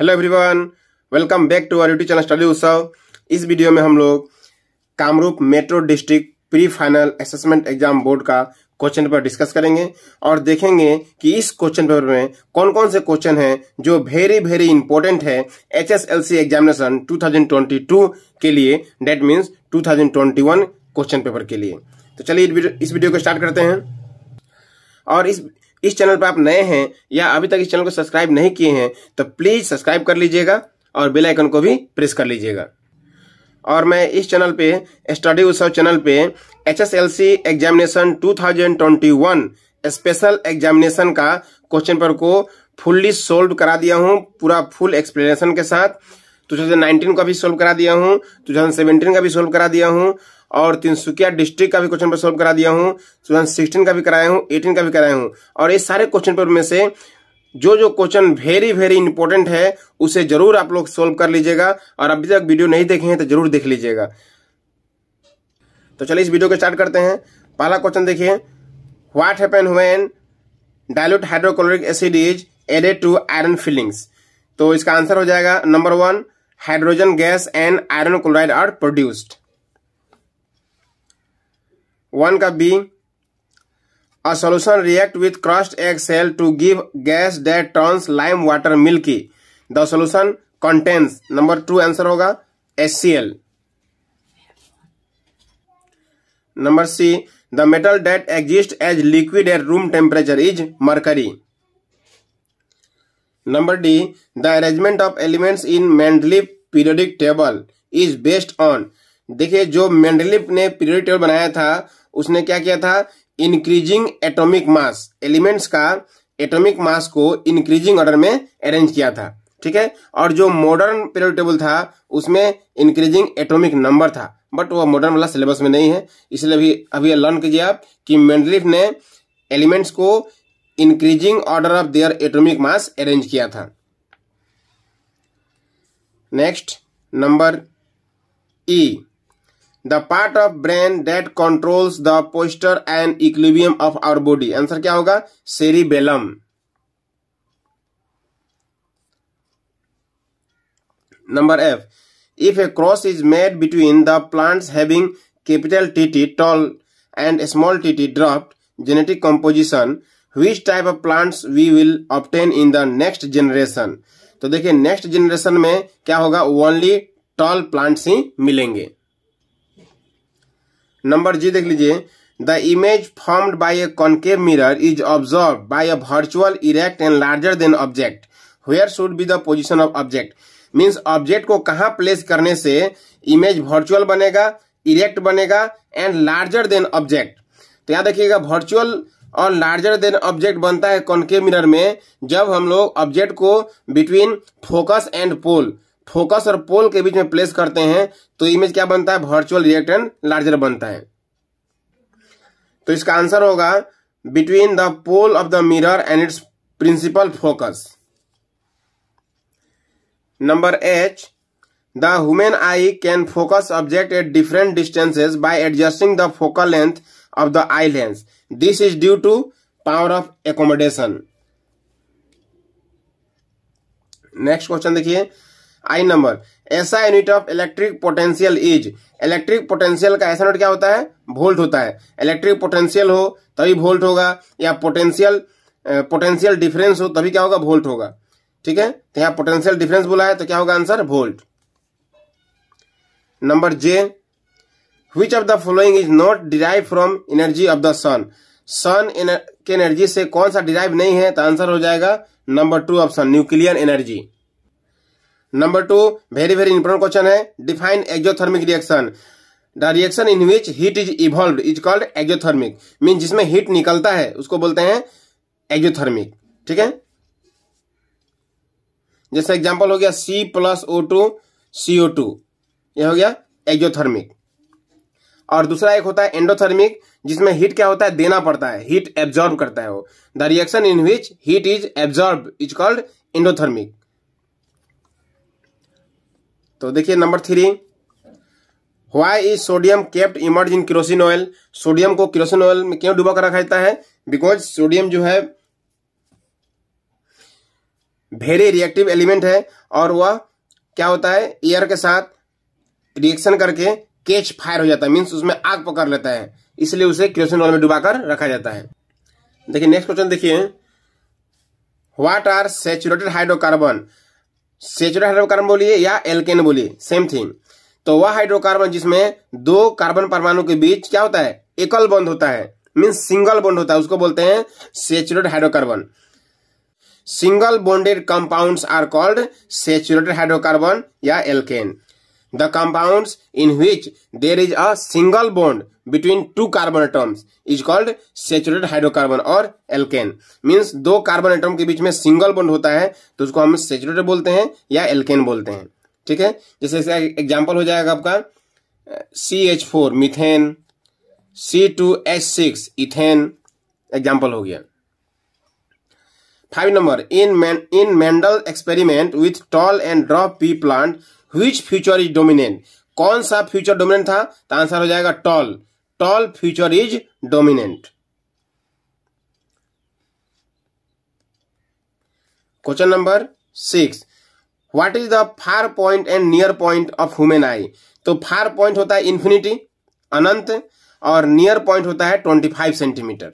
Hello everyone welcome back to our YouTube channel study Utsav इस video में हम लोग Kamrup metro district pre final assessment exam board का question paper discuss करेंगे और देखेंगे कि इस क्वेश्चन पेपर में कौन कौन से क्वेश्चन हैं जो वेरी वेरी इंपॉर्टेंट है H S L C examination two thousand twenty two के लिए that means two thousand twenty one question paper के लिए तो चलिए इस वीडियो को स्टार्ट करते हैं और इस इस चैनल पर आप नए हैं या अभी तक इस चैनल को सब्सक्राइब नहीं किए हैं तो प्लीज सब्सक्राइब कर लीजिएगा और बेल आइकन को भी प्रेस कर लीजिएगा और मैं इस चैनल पे स्टडी उत्सव चैनल पे H S L C examination two thousand twenty one special examination का क्वेश्चन पेपर को फुल्ली सोल्व करा दिया हूँ पूरा फुल एक्सप्लेनेशन के साथ टू नाइनटीन का भी सोल्व करा दिया हूँ 2017 का भी सोल्व करा दिया हूँ और तिनसुकिया डिस्ट्रिक्ट का भी क्वेश्चन पेपर सोल्व करा दिया हूँ टू थाउजेंड सिक्सटीन का भी कराया हूँ एटीन का भी कराया हूँ और ये सारे क्वेश्चन पेपर में से जो जो क्वेश्चन वेरी वेरी इंपॉर्टेंट है उसे जरूर आप लोग सोल्व कर लीजिएगा और अभी तक वीडियो नहीं देखे हैं तो जरूर देख लीजिएगा तो चलिए इस वीडियो को स्टार्ट करते हैं पहला क्वेश्चन देखिए what happen when dilute hydrochloric acid is added to iron filings तो इसका आंसर हो जाएगा number one hydrogen gas and iron chloride are produced one का B a solution react with crushed egg shell to give gas that turns lime water milky the solution contains number two answer होगा H C L number C the metal that exist as liquid at room temperature is mercury number D the arrangement of elements in Mendeleev periodic table is based on देखिये जो मैंडलिप ने periodic table बनाया था उसने क्या किया था increasing atomic mass elements का एटॉमिक मास को इंक्रीजिंग ऑर्डर में अरेंज किया था ठीक है और जो मॉडर्न पीरियड टेबल था उसमें इंक्रीजिंग एटॉमिक नंबर था बट वो मॉडर्न वाला सिलेबस में नहीं है इसलिए अभी अभी लर्न कीजिए आप कि मेंडलिफ ने एलिमेंट्स को increasing order of their atomic mass arrange किया था next number E the part of brain that controls the posture and equilibrium of our body answer क्या होगा cerebellum number F if a cross is made between the plants having capital T T tall and small T T dwarf genetic composition which type of plants we will obtain in the next generation तो देखिये next generation में क्या होगा only tall plants ही मिलेंगे number G देख लीजिए the image formed by a concave mirror is observe by a virtual erect and larger than object where should be the position of object means object को कहा place करने से image virtual बनेगा erect बनेगा and larger than object तो याद देखिएगा virtual और लार्जर देन ऑब्जेक्ट बनता है कॉन्केव मिरर में जब हम लोग ऑब्जेक्ट को between focus and pole focus और पोल के बीच में प्लेस करते हैं तो इमेज क्या बनता है वर्चुअल रिएक्टेंट लार्जर बनता है तो इसका आंसर होगा between the pole of the mirror and its principal focus number H the human eye can focus object at different distances by adjusting the focal length of the eye lens this is due to power of accommodation next question देखिए I number ऐसा unit of electric potential is electric potential का ऐसा unit क्या होता है volt होता है electric potential हो तभी वोल्ट होगा या पोटेंशियल पोटेंशियल डिफरेंस हो तभी क्या होगा वोल्ट होगा ठीक है तो यहां पोटेंशियल डिफरेंस बोला है तो क्या होगा answer volt number J which of the following is not derive from energy of the sun sun के एनर्जी से कौन सा डिराइव नहीं है तो आंसर हो जाएगा number two option nuclear energy number two very very important question है define exothermic reaction the reaction in which heat is evolve is called exothermic mean जिसमें हीट निकलता है उसको बोलते हैं एक्जोथर्मिक ठीक है जैसे एग्जाम्पल हो गया C plus O two C O two यह हो गया एक्जोथर्मिक और दूसरा एक होता है एंडोथर्मिक जिसमें हीट क्या होता है देना पड़ता है हीट एब्जॉर्ब करता है वो the reaction in which heat is absorb is called endothermic तो देखिए number three why is sodium kept immersed in kerosene oil sodium को क्रोसिन ऑयल में क्यों डुबा कर रखा जाता है बिकॉज सोडियम जो है वेरी रिएक्टिव एलिमेंट है और वह क्या होता है एयर के साथ रिएक्शन करके कैच फायर हो जाता है मीन्स उसमें आग पकड़ लेता है इसलिए उसे क्रोसिन ऑयल में डुबाकर रखा जाता है देखिए नेक्स्ट क्वेश्चन देखिए what are saturated hydrocarbon saturate hydrocarbon बोलिए या एल्केन बोलिए सेम थिंग तो वह हाइड्रोकार्बन जिसमें दो कार्बन परमाणु के बीच क्या होता है एकल बॉन्ड होता है मीन्स सिंगल बॉन्ड होता है उसको बोलते हैं saturate hydrocarbon single bonded compounds are called saturated hydrocarbon या alkane the compounds in which there is a single bond between two carbon atoms is called saturated hydrocarbon और alkane means दो carbon atom के बीच में single bond होता है तो उसको हम saturated बोलते हैं या alkane बोलते हैं ठीक है जैसे इसका एग्जाम्पल हो जाएगा आपका C H four methane C two H six ethane example हो गया five number in in Mendel experiment with tall and dwarf pea plant which feature is dominant कौन सा फ्यूचर डोमिनेंट था तो आंसर हो जाएगा tall tall feature is dominant question number six what is the far point and near point of human eye तो far point होता है infinity अनंत और नियर पॉइंट होता है twenty five centimetre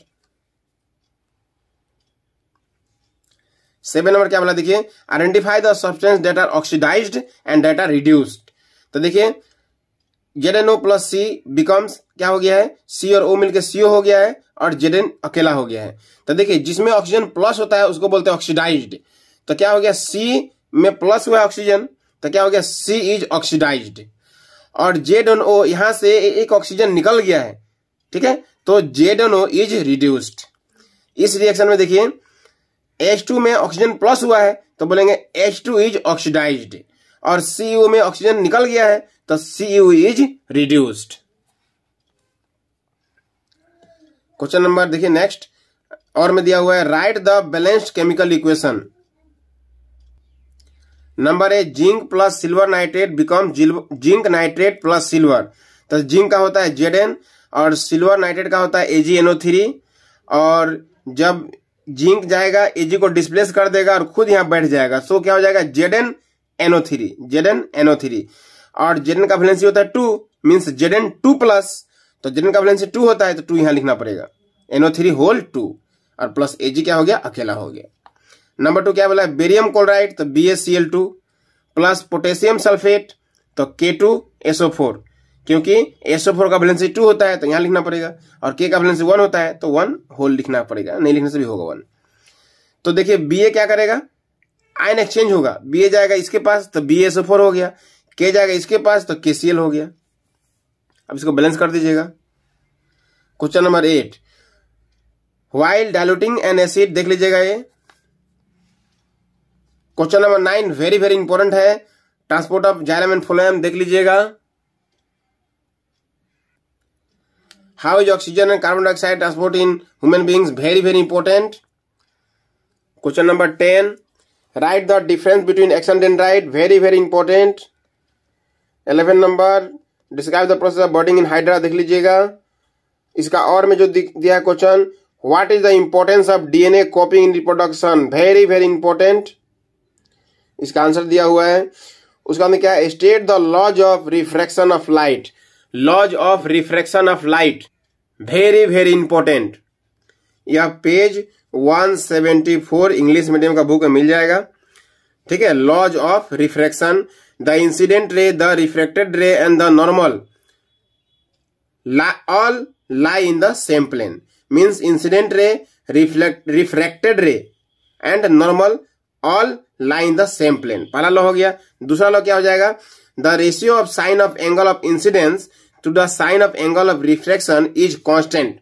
seven number क्या बोला देखिए identify the substance that are oxidise and that are reduced तो देखिए Z N O plus C becomes क्या हो गया है सी और ओ मिलकर सीओ हो गया है और जेड एन अकेला हो गया है तो देखिए जिसमें ऑक्सीजन प्लस होता है उसको बोलते हैं ऑक्सीडाइज तो क्या हो गया सी में प्लस हुआ ऑक्सीजन तो क्या हो गया सी इज ऑक्सीडाइज और जेड एन ओ यहां से एक ऑक्सीजन निकल गया है ठीक है तो Z N O is reduced इस रिएक्शन में देखिए एच टू में ऑक्सीजन प्लस हुआ है तो बोलेंगे एच टू इज ऑक्सीडाइज और सीयू में ऑक्सीजन निकल गया है तो CU is reduced question number देखिए नेक्स्ट और में दिया हुआ है write the balanced chemical equation number A zinc plus silver nitrate become zinc nitrate plus silver तो जिंक का होता है जेड और सिल्वर नाइट्रेट का होता है एजीएनओ और जब जिंक जाएगा एजी को डिस्प्लेस कर देगा और खुद यहाँ बैठ जाएगा सो क्या हो जाएगा Z N NO three Z N NO three और जेडन का वैलेंसी होता है two means N two plus तो जेडन का वैलेंसी टू होता है तो टू यहां लिखना पड़ेगा एनओ थ्री होल टू और प्लस एजी क्या हो गया अकेला हो गया नंबर टू क्या बोला बेरियम क्लोराइड तो B S C L two plus potassium sulphate तो के टू एसओ फोर क्योंकि एसओ फोर का बैलेंस टू होता है तो यहां लिखना पड़ेगा और के का बैलेंस वन होता है तो वन होल लिखना पड़ेगा नहीं लिखने से भी होगा वन तो देखिए बी ए क्या करेगा आयन एक्सचेंज होगा बी ए जाएगा इसके पास तो बी एसओ फोर हो गया के जाएगा इसके पास तो के सी एल हो गया अब इसको बैलेंस कर दीजिएगा question number eight while diluting an acid देख लीजिएगा ये question number nine very very important है transport of xylem and phloem देख लीजिएगा how is oxygen and carbon dioxide transport in human beings very very important question number ten write the difference between extant and write very very important 11 number describe the process of budding in hydra देख लीजिएगा इसका और में जो दिया question what is the importance of DNA copying in reproduction very very important इसका answer दिया हुआ है उसका अंदर क्या है state the laws of refraction of light laws of refraction of light very very important यह पेज 174 इंग्लिश मीडियम का बुक मिल जाएगा ठीक है laws of refraction the incident ray the refracted ray and the normal all lie in the same plane means incident ray reflect refracted ray and normal all lie in the same plane पहला law हो गया दूसरा law क्या हो जाएगा the ratio of sine of angle of incidence to the sine of angle of reflection is constant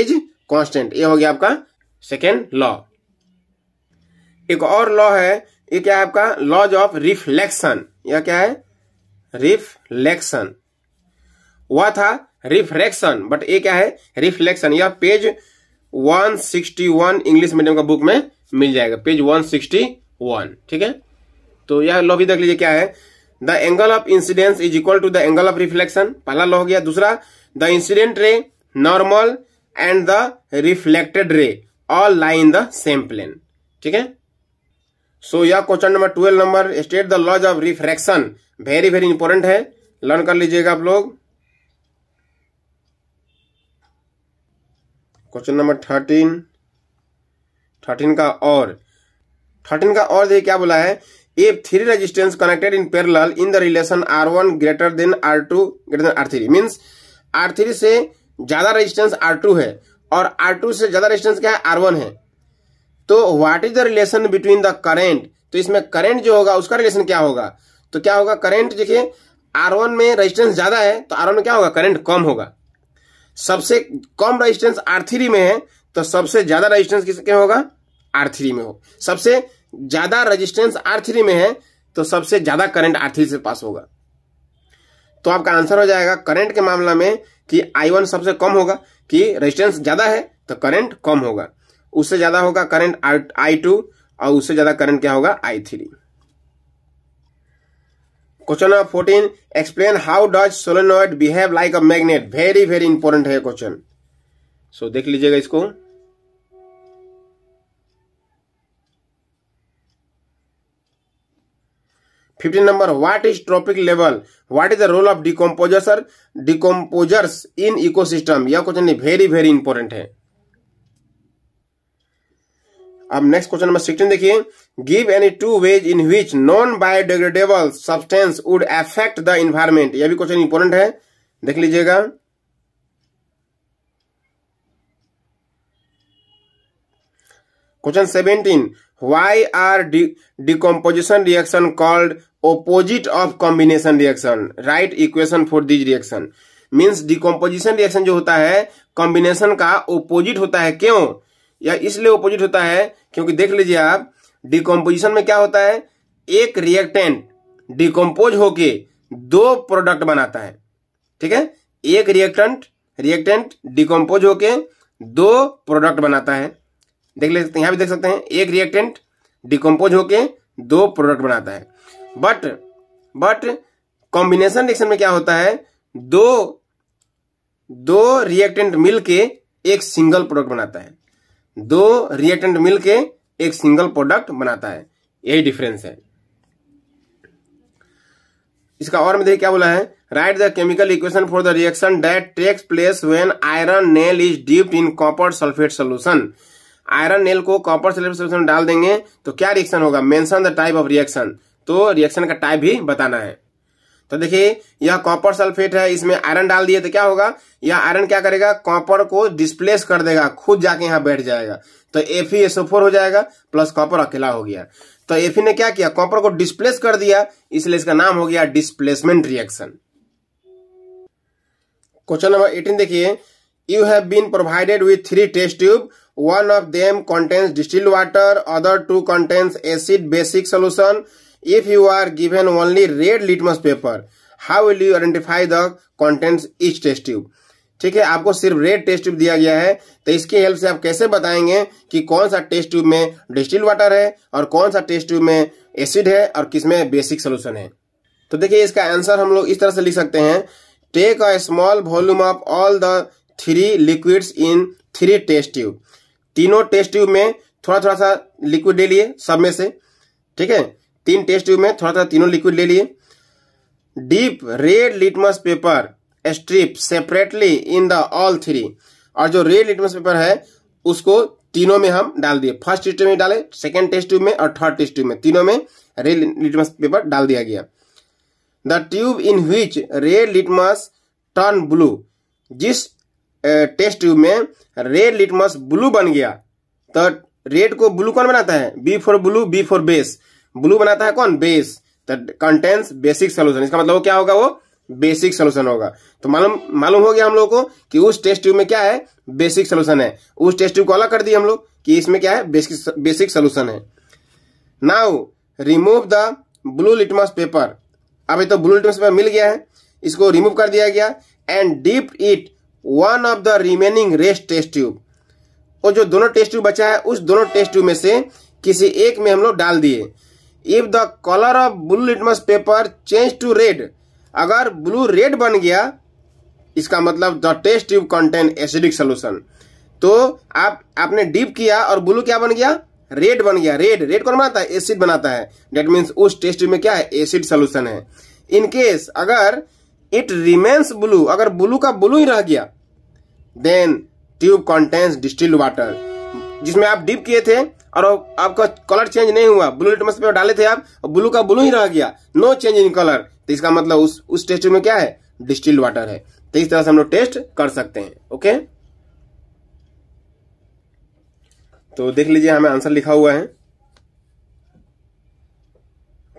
is constant ये हो गया आपका सेकेंड लॉ एक और लॉ है ये क्या है आपका लॉज ऑफ रिफ्लेक्शन यह क्या है रिफ्लेक्शन वह था रिफ्लेक्शन बट ये क्या है रिफ्लेक्शन यह पेज 161 इंग्लिश मीडियम का बुक में मिल जाएगा पेज 161 ठीक है तो यह लॉ भी देख लीजिए क्या है the angle of incidence is equal to the angle of reflection पहला लॉ हो गया दूसरा the incident ray normal and the reflected ray all lie in the same plane ठीक है सो यह question number twelve number state the laws of refraction very very important है learn कर लीजिएगा आप लोग क्वेश्चन नंबर थर्टीन थर्टीन का और थर्टीन का और देखिए क्या बोला है if three resistance connected in parallel in the relation r1 greater than r2 greater than r3 means r3 से ज्यादा रेजिस्टेंस r2 है और r2 से ज्यादा रेजिस्टेंस क्या है r1 है तो what is the relation between the current तो इसमें करंट जो होगा उसका रिलेशन क्या होगा तो क्या होगा करंट देखिए R1 में रेजिस्टेंस ज्यादा है तो R1 में क्या होगा करंट कम होगा सबसे कम रेजिस्टेंस R3 में है तो सबसे ज्यादा रेजिस्टेंस किसके होगा R3 में हो सबसे ज्यादा रेजिस्टेंस आर थ्री में है तो सबसे ज्यादा करंट आर थ्री से पास होगा तो आपका आंसर हो जाएगा करंट के मामला में कि आई वन सबसे कम होगा कि रेजिस्टेंस ज्यादा है तो करंट कम होगा उससे ज्यादा होगा करंट आई टू और उससे ज्यादा करंट क्या होगा I three question number fourteen explain how does solenoid behave like a magnet very very important है क्वेश्चन सो देख लीजिएगा इसको fifteen number what is trophic level what is the role of decomposer decomposers in ecosystem यह question very very important है अब next question number sixteen देखिए give any two ways in which non biodegradable substance would affect the environment यह भी question important है देख लीजिएगा question seventeen why are decomposition reaction called opposite of combination reaction write equation for these reaction means decomposition reaction जो होता है combination का opposite होता है क्यों या इसलिए ओपोजिट होता है क्योंकि देख लीजिए आप डिकम्पोजिशन में क्या होता है एक रिएक्टेंट डिकम्पोज होके दो प्रोडक्ट बनाता है ठीक है एक रिएक्टेंट रिएक्टेंट डिकम्पोज होके दो प्रोडक्ट बनाता है देख ले सकते हैं यहां भी देख सकते हैं एक रिएक्टेंट डिकम्पोज होके दो प्रोडक्ट बनाता है बट बट कॉम्बिनेशन रिएक्शन में क्या होता है दो दो रिएक्टेंट मिलके एक सिंगल प्रोडक्ट बनाता है दो रिएक्टेंट मिलके एक सिंगल प्रोडक्ट बनाता है यही डिफरेंस है इसका और में देखिए क्या बोला है write the chemical equation for the reaction that takes place when iron nail is dipped in copper sulphate solution iron nail को कॉपर सल्फेट सोल्यूशन डाल देंगे तो क्या रिएक्शन होगा mention the type of reaction तो रिएक्शन का type भी बताना है तो देखिए यह कॉपर सल्फेट है इसमें आयरन डाल दिए तो क्या होगा यह आयरन क्या करेगा कॉपर को डिस्प्लेस कर देगा खुद जाके यहाँ बैठ जाएगा तो एफ ही हो जाएगा प्लस कॉपर अकेला हो गया तो एफ ने क्या किया कॉपर को डिस्प्लेस कर दिया इसलिए इसका नाम हो गया displacement reaction question number eighteen देखिए you have been provided with three test tube one of them contains distilled water other two contains acid basic solution if you are given only red litmus paper how will you identify the contents each test tube ठीक है आपको सिर्फ red test tube दिया गया है तो इसकी help से आप कैसे बताएंगे कि कौन सा टेस्ट ट्यूब में डिस्टिल वाटर है और कौन सा टेस्ट ट्यूब में एसिड है और किसमें बेसिक सोल्यूशन है तो देखिए इसका आंसर हम लोग इस तरह से लिख सकते हैं take a small volume of all the three liquids in three test tube तीनों टेस्ट ट्यूब में थोड़ा थोड़ा सा लिक्विड ले लिए सब में से ठीक है तीन टेस्ट ट्यूब में थोड़ा थोड़ा तीनों लिक्विड ले लिए dip red litmus paper strip separately in the all three और जो रेड लिटमस पेपर है उसको तीनों में हम डाल दिए फर्स्ट टेस्ट ट्यूब में डाले सेकेंड टेस्ट ट्यूब में और थर्ड टेस्ट ट्यूब में तीनों में रेड लिटमस पेपर डाल दिया गया the tube in which red litmus turn blue जिस टेस्ट ट्यूब में रेड लिटमस ब्लू बन गया तो रेड को ब्लू कौन बनाता है B for blue B for base blue बनाता है कौन बेस कंटेंस बेसिक सोल्यूशन इसका मतलब क्या होगा वो बेसिक सोल्यूशन होगा तो मालूम मालूम हो गया हम लोग को कि उस टेस्ट ट्यूब में क्या है बेसिक सोल्यूशन है उस टेस्ट ट्यूब को अलग कर दिए हम लोग कि इसमें क्या है बेसिक बेसिक सोल्यूशन है now remove the blue litmus paper अब ये तो ब्लू लिटमस पेपर मिल गया है इसको रिमूव कर दिया गया and dip it one of the remaining rest test tube और जो दोनों टेस्ट ट्यूब बचा है उस दोनों टेस्ट ट्यूब में से किसी एक में हम लोग डाल दिए if the colour of blue litmus paper change to red अगर ब्लू रेड बन गया इसका मतलब the test tube contain acidic solution तो आप आपने डीप किया और ब्लू क्या बन गया रेड बन गया रेड रेड कौन बनाता है एसिड बनाता है डेट मीन उस टेस्ट में क्या है एसिड सोल्यूशन है इनकेस अगर इट रिमेन्स ब्लू अगर ब्लू का ब्लू ही रह गया then tube contains distilled water जिसमें आप डीप किए थे और आपका कलर चेंज नहीं हुआ ब्लू लिटमस पेपर डाले थे आप और ब्लू का ब्लू ही रह गया नो चेंज इन कलर तो इसका मतलब उस उस टेस्ट में क्या है डिस्टिल्ड वाटर है तो इस तरह से हम लोग टेस्ट कर सकते हैं ओके तो देख लीजिए हमें आंसर लिखा हुआ है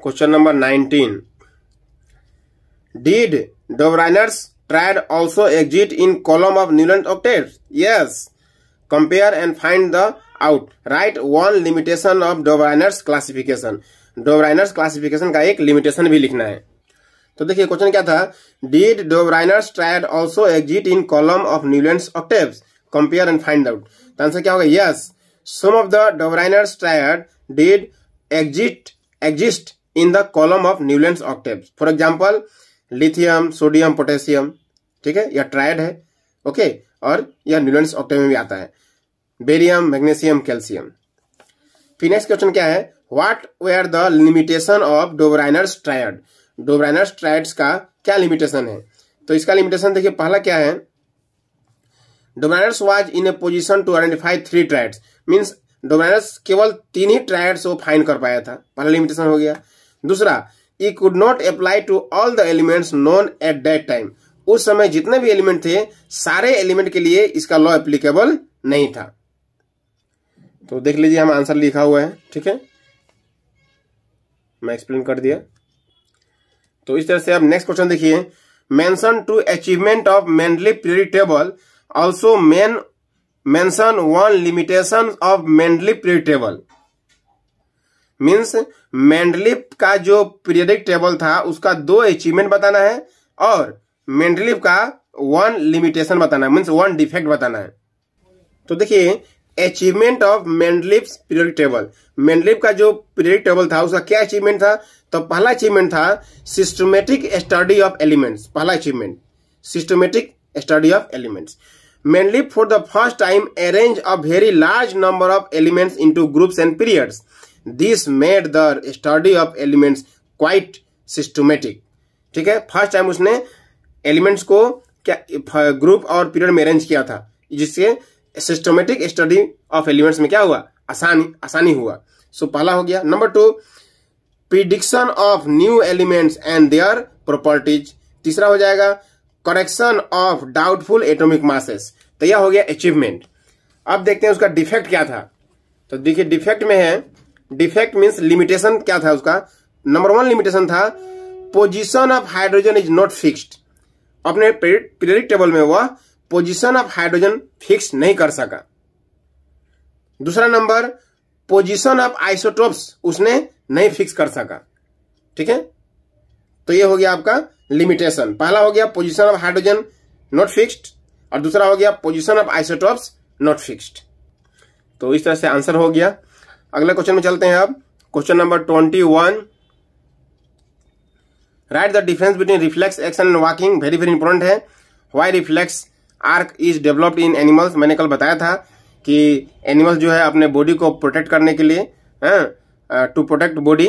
question number nineteen did Dobereiner's triad also exist in column of Newland octet yes compare and find the out write one limitation of Dobereiner's classification Dobereiner's classification का एक लिमिटेशन भी लिखना है तो देखिए क्वेश्चन क्या था did Dobereiner's triad also exist in column of Newland octaves compare and find out तो आंसर क्या होगा yes some of the Dobereiner's triad did exit exist in the column of Newland octaves for example lithium sodium potassium ठीक है यह tried है okay और यह Newland Octave में भी आता है बेरियम मैग्नेशियम कैल्शियम फिर नेक्स्ट क्वेश्चन क्या है what were the limitation of Dobereiner's triad Dobereiner's triads का क्या लिमिटेशन है तो इसका लिमिटेशन देखिए पहला क्या है Dobereiner's was in a position to identify three triads means Dobereiner's केवल तीन ही ट्रायड्स वो फाइन कर पाया था पहला लिमिटेशन हो गया दूसरा he could not apply to all the elements known at that time उस समय जितने भी एलिमेंट थे सारे एलिमेंट के लिए इसका लॉ एप्लीकेबल नहीं था तो देख लीजिए हम आंसर लिखा हुआ है ठीक है मैं एक्सप्लेन कर दिया तो इस तरह से आप नेक्स्ट क्वेश्चन देखिए mention two achievement of Mendeleev Mendeleev table also मेन mention one limitation of Mendeleev Mendeleev table means Mendeleev का जो पीरियडिक टेबल था उसका दो अचीवमेंट बताना है और मेंडलिप का वन लिमिटेशन बताना है मीन्स वन डिफेक्ट बताना है तो देखिए achievement of Mendeleev's periodic table Mendeleev का जो पीरियडिक टेबल था उसका क्या अचीवमेंट था तो पहला अचीवमेंट था सिस्टमेटिक स्टडी ऑफ एलिमेंट्स पहला achievement systematic study of elements Mendeleev for the first time arrange a very large number of elements into groups and periods this made the study of elements quite systematic ठीक है first time उसने elements को क्या group और period में arrange किया था जिससे सिस्टोमेटिक स्टडी ऑफ एलिमेंट्स में क्या हुआ आसानी आसानी हुआ सो so, पहला हो गया number two prediction of new elements and their properties तीसरा हो जाएगा correction of doubtful atomic masses तो यह हो गया अचीवमेंट अब देखते हैं उसका डिफेक्ट क्या था तो देखिए डिफेक्ट में है डिफेक्ट मीन्स लिमिटेशन क्या था उसका नंबर वन लिमिटेशन था position of hydrogen is not fixed अपने पीरियडिक टेबल में वह पोजीशन ऑफ हाइड्रोजन फिक्स नहीं कर सका दूसरा नंबर पोजीशन ऑफ आइसोटोप्स उसने नहीं फिक्स कर सका ठीक है तो ये हो गया आपका लिमिटेशन पहला हो गया position of hydrogen not fixed और दूसरा हो गया position of isotopes not fixed तो इस तरह से आंसर हो गया अगला क्वेश्चन में चलते हैं अब question number twenty one write the difference between reflex action and walking very very important है why reflex arc is developed in animals मैंने कल बताया था कि एनिमल्स जो है अपने बॉडी को प्रोटेक्ट करने के लिए टू प्रोटेक्ट बॉडी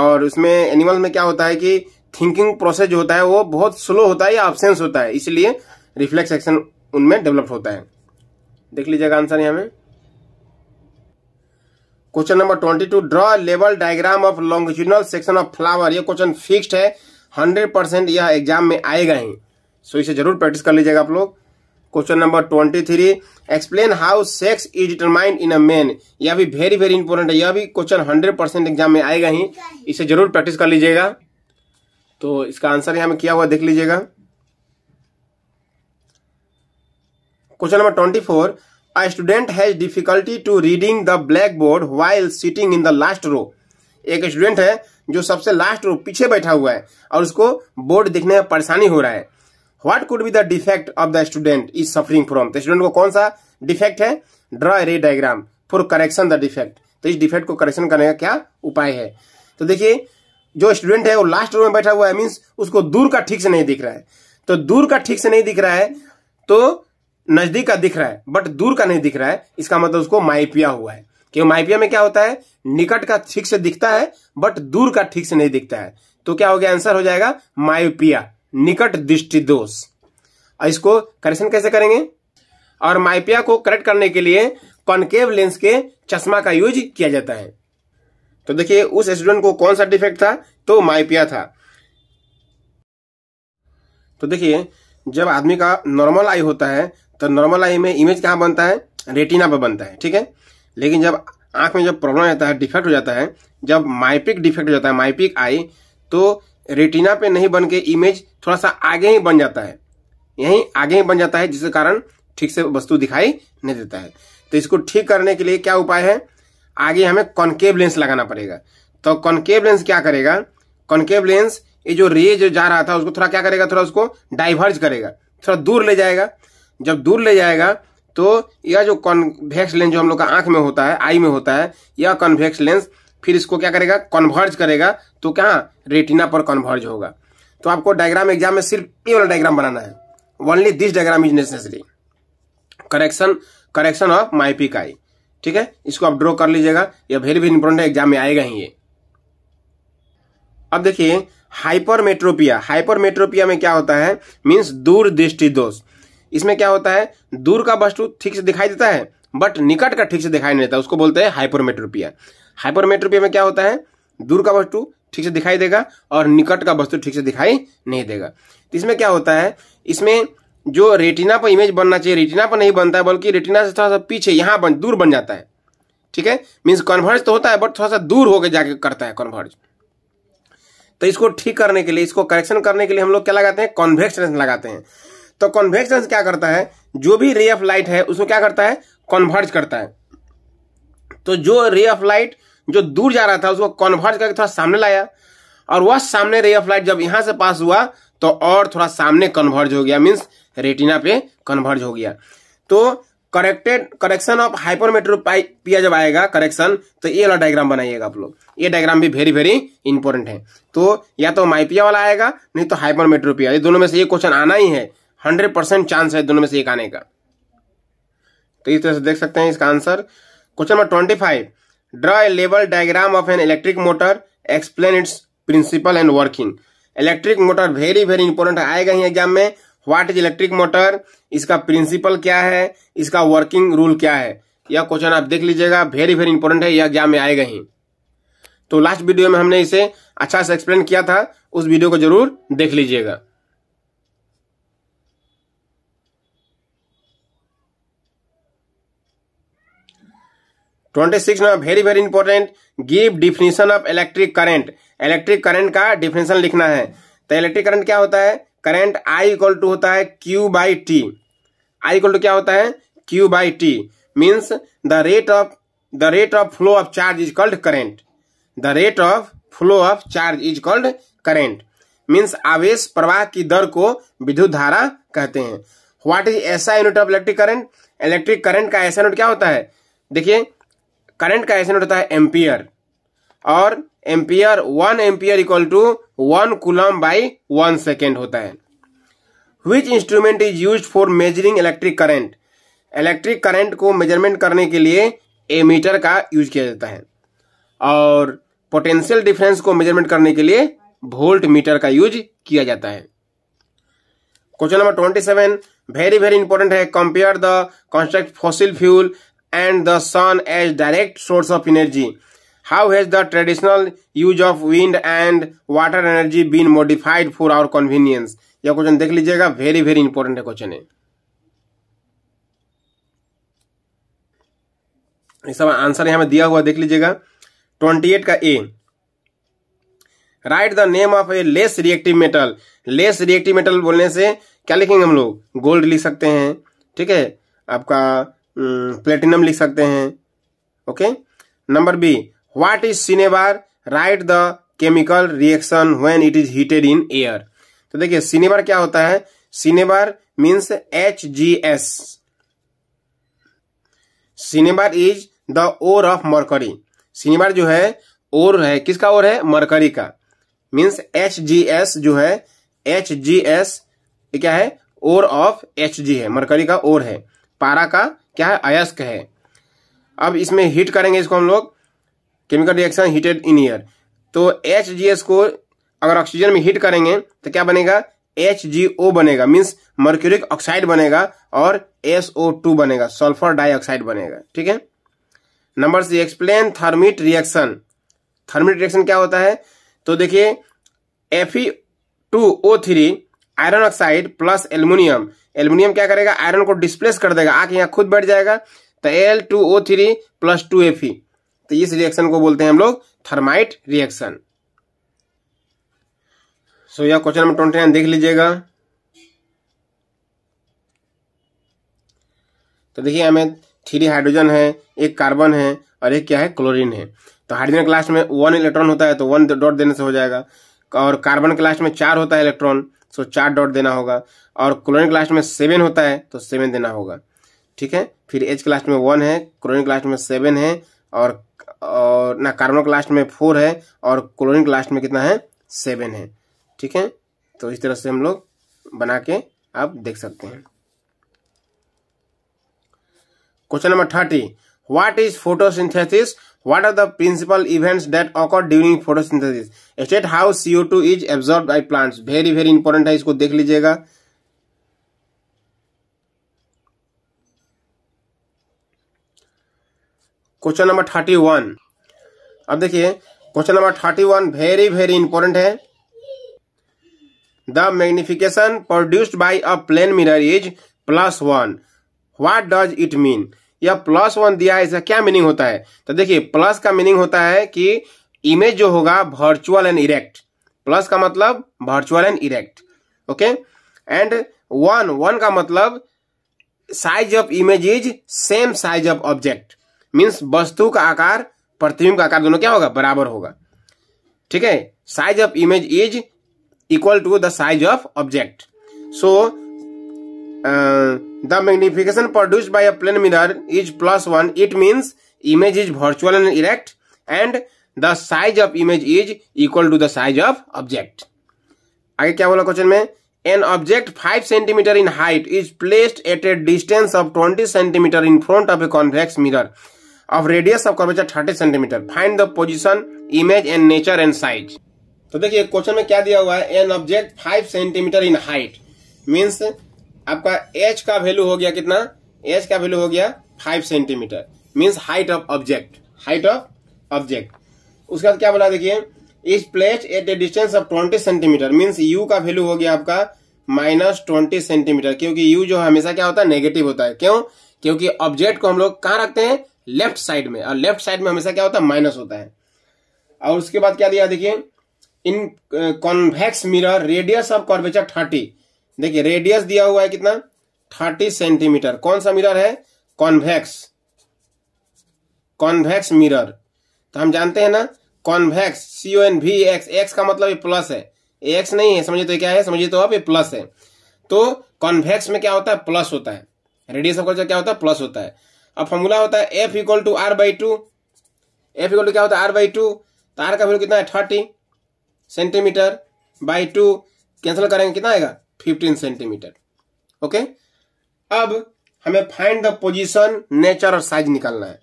और उसमें एनिमल में क्या होता है कि थिंकिंग प्रोसेस जो होता है वो बहुत स्लो होता है या अब्सेंस होता है इसलिए रिफ्लेक्स एक्शन उनमें डेवलप होता है देख लीजिएगा आंसर यहाँ में question number twenty two draw लेवल diagram of longitudinal section of flower ये क्वेश्चन फिक्स्ड है हंड्रेड परसेंट यह एग्जाम में आएगा ही सो इसे जरूर प्रैक्टिस कर लीजिएगा आप लोग question number twenty three explain how sex is determined in a man यह भी वेरी वेरी इंपॉर्टेंट है यह भी क्वेश्चन हंड्रेड परसेंट एग्जाम में आएगा ही इसे जरूर प्रैक्टिस कर लीजिएगा तो इसका आंसर यहाँ में किया हुआ देख लीजिएगा question number twenty four a student has difficulty to reading the black board while sitting in the last row एक स्टूडेंट है जो सबसे लास्ट रो पीछे बैठा हुआ है और उसको बोर्ड देखने में परेशानी हो रहा है what could be the defect of the student is suffering from तो स्टूडेंट को कौन सा डिफेक्ट है draw ray diagram for correction the defect तो इस डिफेक्ट को करेक्शन करने का क्या उपाय है तो देखिए जो स्टूडेंट है वो लास्ट रो में बैठा हुआ है मीन्स उसको दूर का ठीक से नहीं दिख रहा है तो दूर का ठीक से नहीं दिख रहा है तो नजदीक का दिख रहा है बट दूर का नहीं दिख रहा है इसका मतलब उसको माइपिया हुआ है क्यों माइपिया में क्या होता है निकट का ठीक से दिखता है बट दूर का ठीक से नहीं दिखता है तो क्या हो गया आंसर हो जाएगा माइपिया निकट दृष्टि दोष इसको करेक्शन कैसे करेंगे और माइपिया को करेक्ट करने के लिए कॉनकेव लेंस के चश्मा का यूज किया जाता है तो देखिए उस स्टूडेंट को कौन सा डिफेक्ट था तो माइपिया था तो देखिए जब आदमी का नॉर्मल आई होता है तो नॉर्मल आई में इमेज कहां बनता है रेटिना पर बनता है ठीक है लेकिन जब आंख में जब प्रॉब्लम आता है डिफेक्ट हो जाता है जब माइपिक डिफेक्ट हो जाता है माइपिक आई तो रेटिना पे नहीं बन के इमेज थोड़ा सा आगे ही बन जाता है यहीं आगे ही बन जाता है जिसके कारण ठीक से वस्तु दिखाई नहीं देता है तो इसको ठीक करने के लिए क्या उपाय है आगे हमें कॉन्केव लेंस लगाना पड़ेगा तो कॉन्केव लेंस क्या करेगा कॉन्केव लेंस ये जो रे जो जा रहा था उसको थोड़ा क्या करेगा थोड़ा उसको डाइवर्ज करेगा थोड़ा दूर ले जाएगा जब दूर ले जाएगा तो यह जो कॉन्वेक्स लेंस जो हम लोग का आंख में होता है आई में होता है यह कॉन्वेक्स लेंस फिर इसको क्या करेगा कन्वर्ज करेगा तो क्या रेटिना पर कन्वर्ज होगा तो आपको डायग्राम एग्जाम में सिर्फ ये वाला डायग्राम बनाना है only this diagram is necessary correction correction of माइपी का ठीक है इसको आप ड्रॉ कर लीजिएगा यह वेरी वेरी इंपॉर्टेंट एग्जाम में आएगा ही ये अब देखिए हाइपरमेट्रोपिया हाइपरमेट्रोपिया में क्या होता है मीन्स दूर दृष्टि दोष इसमें क्या होता है दूर का वस्तु ठीक से दिखाई देता है बट निकट का ठीक से दिखाई नहीं देता उसको बोलते हैं हाइपरमेट्रोपिया हाइपरमेट्रोपिया में क्या होता है दूर का वस्तु ठीक से दिखाई देगा और निकट का वस्तु ठीक से दिखाई नहीं देगा तो इसमें क्या होता है इसमें जो रेटिना पर इमेज बनना चाहिए रेटिना पर नहीं बनता है बल्कि रेटिना से थोड़ा सा पीछे यहाँ बन दूर बन जाता है ठीक है मीन्स कन्वर्ज तो होता है बट थोड़ा सा दूर होकर जाके करता है कन्वर्ज तो इसको ठीक करने के लिए इसको करेक्शन करने के लिए हम लोग क्या लगाते हैं कॉन्वेक्स लेंस लगाते हैं तो कॉन्वेक्स लेंस क्या करता है जो भी रे ऑफ लाइट है उसको क्या करता है कन्वर्ज करता है तो जो रे ऑफ लाइट जो दूर जा रहा था उसको कन्वर्ट करके थोड़ा सामने लाया और वह सामने रे ऑफ लाइट जब यहां से पास हुआ तो और थोड़ा सामने कन्वर्ज हो गया मीन्स रेटिना पे कन्वर्ज हो गया तो करेक्टेड करेक्शन ऑफ हाइपरमेट्रोपिया जब आएगा करेक्शन तो ये वाला डायग्राम बनाइएगा आप लोग ये डायग्राम भी वेरी वेरी इंपॉर्टेंट है तो या तो माइपिया वाला आएगा नहीं तो हाइपरमेट्रोपिया ये दोनों में से ये क्वेश्चन आना ही है हंड्रेड परसेंट चांस है दोनों में से एक आने का तो इस तरह से देख सकते हैं इसका answer question number twenty five draw a लेवल diagram of an electric motor explain its principle and working electric motor very very important आएगा ही एग्जाम में व्हाट इज इलेक्ट्रिक मोटर इसका प्रिंसिपल क्या है इसका वर्किंग रूल क्या है यह क्वेश्चन आप देख लीजिएगा वेरी वेरी इंपॉर्टेंट है यह एग्जाम में आएगा ही तो लास्ट वीडियो में हमने इसे अच्छा से एक्सप्लेन किया था उस वीडियो को जरूर देख लीजिएगा 26 नंबर very very important give definition of electric current electric current का डिफिनेशन लिखना है तो इलेक्ट्रिक करंट क्या होता है करंट आई इक्वल टू होता है Q by T I equal to क्या होता है Q by T means the rate of the rate of flow of charge is called current the rate of flow of charge is called current means आवेश प्रवाह की दर को विद्युत धारा कहते हैं what is SI unit of electric current electric current का ऐसा यूनिट क्या होता है देखिए करंट का एसेंट होता है एम्पियर और ampere one ampere equal to one coulomb by one second होता है which instrument is use for measuring electric current electric current को मेजरमेंट करने के लिए एमीटर का यूज किया जाता है और पोटेंशियल डिफरेंस को मेजरमेंट करने के लिए वोल्ट मीटर का यूज किया जाता है question number twenty seven very very important है compare the contrast fossil fuel and the sun as direct source of energy how has the traditional use of wind and water energy been modified for our convenience यह question देख लीजिएगा very very important है question है इसका answer यहां में दिया हुआ देख लीजिएगा ट्वेंटी एट का A write the name of a less reactive metal less reactive metal बोलने से क्या लिखेंगे हम लोग गोल्ड लिख सकते हैं ठीक है आपका प्लेटिनम हम्म, लिख सकते हैं okay number B what is cinnabar write the chemical reaction when it is heated in air तो देखिए सिनेबार क्या होता है cinnabar means H G S cinnabar is the ore of mercury cinnabar जो है ओर है किसका ओर है मरकरी का मीन्स एच जी एस जो है एच जी एस क्या है ओर ऑफ एच जी है मरकरी का ओर है पारा का क्या है अयस्क है अब इसमें हीट करेंगे इसको हम लोग chemical reaction heated in air तो एच को अगर ऑक्सीजन में हीट करेंगे तो क्या बनेगा एच बनेगा मीन्स मर्क्यूरिक ऑक्साइड बनेगा और एस बनेगा सल्फर डाइऑक्साइड बनेगा ठीक है number C explain thermite reaction thermite reaction क्या होता है तो देखिए F two O three iron oxide plus aluminium aluminium क्या करेगा आयरन को डिस्प्लेस कर देगा आके यहाँ खुद बैठ जाएगा तो L two O three plus two F E तो इस रिएक्शन को बोलते हैं हम लोग थर्माइट रिएक्शन सो यह क्वेश्चन नंबर ट्वेंटी नाइन देख लीजिएगा तो देखिए हमें थ्री हाइड्रोजन है एक कार्बन है और एक क्या है क्लोरीन है तो हाइड्रोजन के लास्ट में वन इलेक्ट्रॉन होता है तो वन डॉट देने से हो जाएगा और कार्बन के लास्ट में चार होता है इलेक्ट्रॉन सो चार डॉट देना होगा और क्लोरिन के लास्ट में सेवन होता है तो सेवन देना होगा ठीक है फिर एच क्लास्ट में वन है क्लोरिन के लास्ट में सेवन है और और ना कार्बन लास्ट में फोर है और क्लोरिन लास्ट में कितना है सेवन है ठीक है तो इस तरह से हम लोग बना के आप देख सकते हैं question number thirty what is photosynthesis What are the principal events that occur during photosynthesis? State how CO2 is absorbed by plants. Very very important है इसको देख लीजिएगा क्वेश्चन नंबर थर्टी वन अब देखिए question number thirty one very very important है the magnification produced by a plane mirror is plus one what does it mean या plus one दिया है इसका क्या मीनिंग होता है तो देखिए प्लस का मीनिंग होता है कि इमेज जो होगा वर्चुअल एंड इरेक्ट प्लस का मतलब virtual and erect okay and one one का मतलब size of image is same size of object means वस्तु का आकार प्रतिबिंब का आकार दोनों क्या होगा बराबर होगा ठीक है size of image is equal to the size of object so the magnification produce by a plane mirror is plus one it means image is virtual and erect and the size of image is equal to the size of object आगे क्या बोला क्वेश्चन में an object five centimetre in height is placed at a distance of twenty centimetre in front of a convex mirror of radius of curvature thirty centimetre find the position image and nature and size तो देखिए क्वेश्चन में क्या दिया हुआ है an object five centimetre in height means आपका H का वैल्यू हो गया कितना एच का वैल्यू हो गया five centimetre means height of object height of object उसके बाद क्या बोला देखिए is place at a distance of twenty centimetre means U का वैल्यू हो गया आपका माइनस ट्वेंटी सेंटीमीटर क्योंकि यू जो हमेशा क्या होता है नेगेटिव होता है क्यों क्योंकि ऑब्जेक्ट को हम लोग कहां रखते हैं लेफ्ट साइड में और लेफ्ट साइड में हमेशा क्या होता है माइनस होता है और उसके बाद क्या दिया देखिए in convex mirror radius of curvature thirty देखिए रेडियस दिया हुआ है कितना थर्टी सेंटीमीटर कौन सा मिरर है कॉन्वेक्स कॉन्वेक्स मिरर तो हम जानते हैं ना convex C O N V X X का मतलब प्लस है एक्स नहीं है समझिए तो क्या है समझिए तो आप ये प्लस है तो कॉन्वेक्स में क्या होता है प्लस होता है रेडियस ऑफ कर्चर क्या होता है प्लस होता है अब फॉर्मूला होता है F equal to R by two F equal to क्या होता है आर बाई टू तो आर का वैल्यू कितना है thirty centimetre by two cancel करेंगे कितना आएगा फिफ्टीन सेंटीमीटर ओके अब हमें फाइंड द पोजीशन नेचर और साइज निकालना है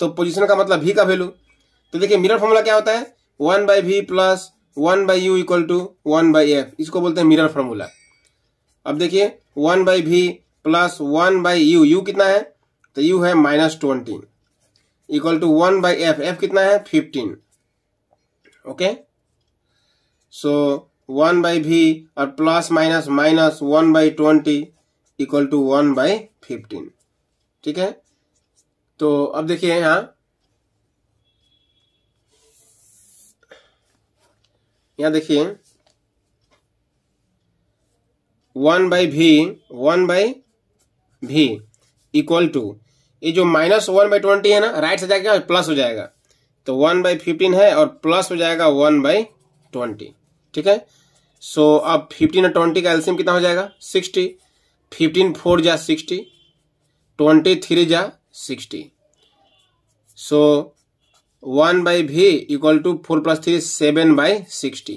तो पोजीशन का मतलब भी का वेल्यू तो देखिए मिरर फॉर्मूला क्या होता है one by V plus one by U equal to one by F इसको बोलते हैं मिरर फॉर्मूला अब देखिए one by V plus one by U U कितना है तो यू है minus twenty equal to one by F F कितना है fifteen okay so one by V और plus minus minus one by twenty equal to one by fifteen ठीक है तो अब देखिए यहां यहां देखिए one by V one by V equal to ये जो माइनस वन बाई ट्वेंटी है ना राइट से जाएगा प्लस हो जाएगा तो वन बाई फिफ्टीन है और प्लस हो जाएगा वन बाई ट्वेंटी ठीक है सो अब फिफ्टीन और ट्वेंटी का एल्सियम कितना हो जाएगा सिक्सटी फिफ्टीन फोर जा सिक्सटी ट्वेंटी थ्री जा sixty so one by V equal to four plus three seven by sixty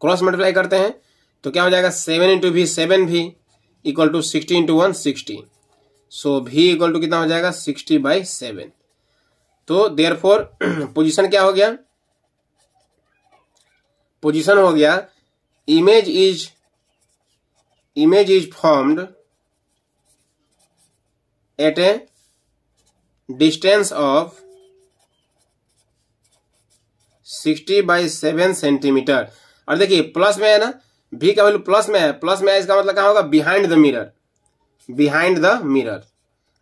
cross multiply करते हैं तो क्या हो जाएगा seven into V seven V equal to sixty into one sixty so V equal to कितना हो जाएगा सिक्सटी बाई सेवन तो देयर फोर पोजिशन क्या हो गया पोजीशन हो गया image is image is formed eight a distance of 60 by seven centimetre और देखिए प्लस में है ना भी का वैल्यू प्लस में है प्लस में है इसका मतलब क्या होगा behind the mirror behind the mirror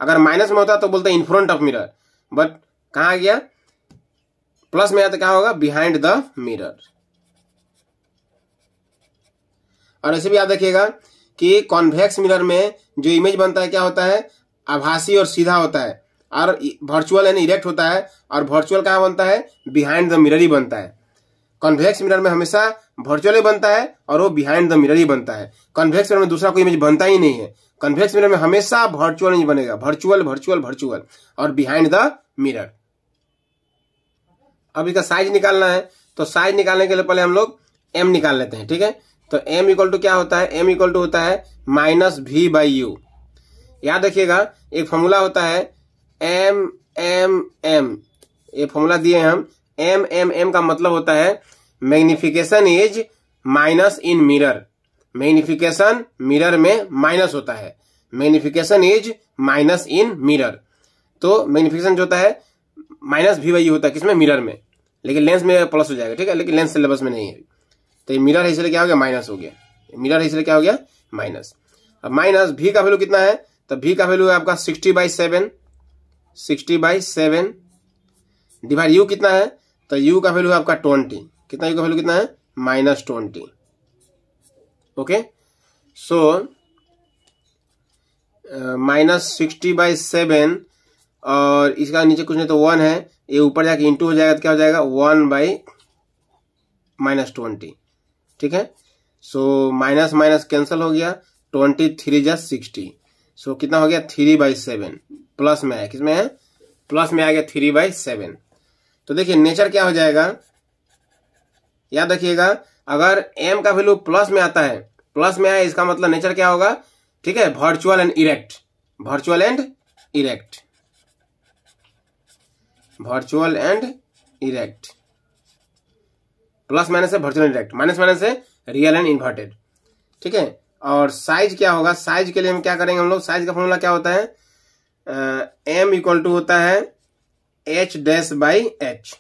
अगर माइनस में होता तो बोलते in front of mirror but कहा गया प्लस में आया तो क्या होगा बिहाइंड द मिरर और ऐसे भी आप देखिएगा कि कॉन्वेक्स मिरर में जो इमेज बनता है क्या होता है आभासी और सीधा होता है और वर्चुअल यानी इरेक्ट होता है और वर्चुअल कहाँ बनता है बिहाइंड द मिरर ही बनता है कॉन्वेक्स मिरर में हमेशा वर्चुअल ही बनता है और वो बिहाइंड द मिरर ही बनता है कॉन्वेक्स मिरर में दूसरा कोई इमेज बनता ही नहीं है कॉन्वेक्स मिरर में हमेशा वर्चुअल इमेज बनेगा वर्चुअल वर्चुअल वर्चुअल और बिहाइंड द मिरर अब इसका साइज निकालना है तो साइज निकालने के लिए पहले हम लोग एम निकाल लेते हैं ठीक है तो m इक्वल टू क्या होता है m इक्वल टू होता है माइनस भी बाई यू याद रखिएगा एक फॉर्मूला होता है एम एम एम ये फॉर्मूला दिए हम एम एम एम का मतलब होता है magnification is minus in mirror magnification mirror में माइनस होता है magnification is minus in mirror तो मैग्निफिकेशन जो होता है माइनस वी बाई यू होता है किसमें मिरर में लेकिन लेंस में प्लस हो जाएगा ठीक है लेकिन लेंस सिलेबस में नहीं है तो मिरर है इसलिए क्या हो गया माइनस हो गया मिरर है इसलिए क्या हो गया माइनस अब माइनस भी का वैल्यू कितना है तो भी का वैल्यू है आपका sixty by seven sixty by seven divide U कितना है तो यू का वैल्यू है आपका ट्वेंटी कितना यू का वैल्यू कितना है minus twenty okay so minus sixty by seven और इसका नीचे कुछ नहीं तो वन है ये ऊपर जाके इंटू हो जाएगा तो क्या हो जाएगा वन बाई माइनस ट्वेंटी ठीक है सो माइनस माइनस कैंसिल हो गया ट्वेंटी थ्री जस सिक्सटी सो कितना हो गया थ्री बाई सेवन प्लस में आया किसमें है प्लस में आ गया थ्री बाई सेवन तो देखिए नेचर क्या हो जाएगा याद रखिएगा अगर एम का वैल्यू प्लस में आता है प्लस में आया इसका मतलब नेचर क्या होगा ठीक है virtual and erect virtual and erect virtual and erect plus minus है वर्चुअल इंटरेक्ट माइनस माइनस है रियल एंड इन्वर्टेड ठीक है और साइज क्या होगा साइज के लिए हम क्या करेंगे हम लोग साइज का फॉर्मूला क्या होता है एम इक्वल टू होता है H dash by H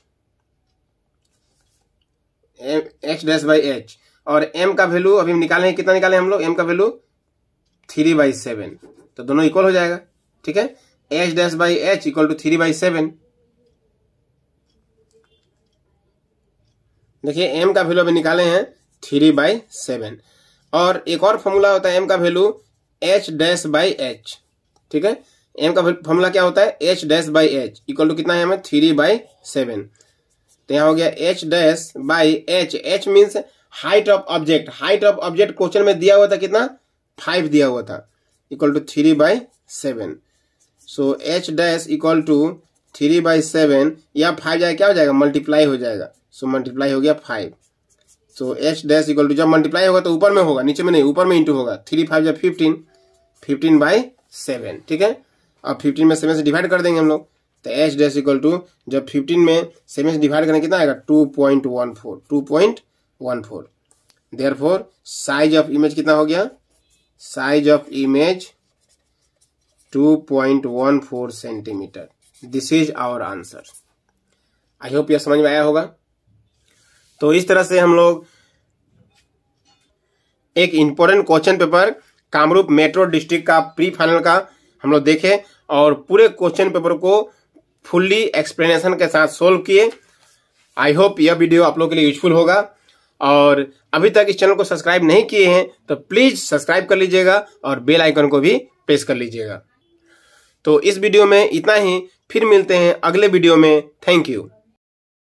H dash by H और एम का वैल्यू अभी हम निकालेंगे कितना निकाले हम लोग एम का वैल्यू थ्री बाई सेवन तो दोनों इक्वल हो जाएगा ठीक है H dash by H equal to three by seven देखिए एम का वैल्यू अभी निकाले हैं थ्री बाई सेवन और एक और फॉर्मूला होता है एम का value H dash by H ठीक है एम का फॉर्मूला क्या होता है H dash by H equal to कितना है हमें थ्री बाई सेवन तो यहाँ हो गया H dash by H H means height of object height of object question में दिया हुआ था कितना फाइव दिया हुआ था equal to three by seven so H dash equal to three by seven या फाइव जाए क्या हो जाएगा मल्टीप्लाई हो जाएगा सो मल्टीप्लाई हो गया five so H dash equal to जब मल्टीप्लाई होगा तो ऊपर में होगा नीचे में नहीं ऊपर में इंटू होगा थ्री फाइव जब फिफ्टीन फिफ्टीन बाई सेवन ठीक है अब फिफ्टीन में सेवन से डिवाइड कर देंगे हम लोग तो एच डैश इक्वल टू जब फिफ्टीन में सेवन से डिवाइड करने कितना आएगा two point one four two point one four therefore size of image कितना हो गया size of image two point one four centimetre this is our answer I hope यह समझ में आया होगा तो इस तरह से हम लोग एक important question paper Kamrup metro district का प्री फाइनल का हम लोग देखे और पूरे क्वेश्चन पेपर को फुल्ली एक्सप्लेनेशन के साथ सोल्व किए आई होप यह वीडियो आप लोग के लिए यूजफुल होगा और अभी तक इस चैनल को सब्सक्राइब नहीं किए हैं तो प्लीज सब्सक्राइब कर लीजिएगा और बेल आइकन को भी प्रेस कर लीजिएगा तो इस वीडियो में इतना ही फिर मिलते हैं अगले वीडियो में थैंक यू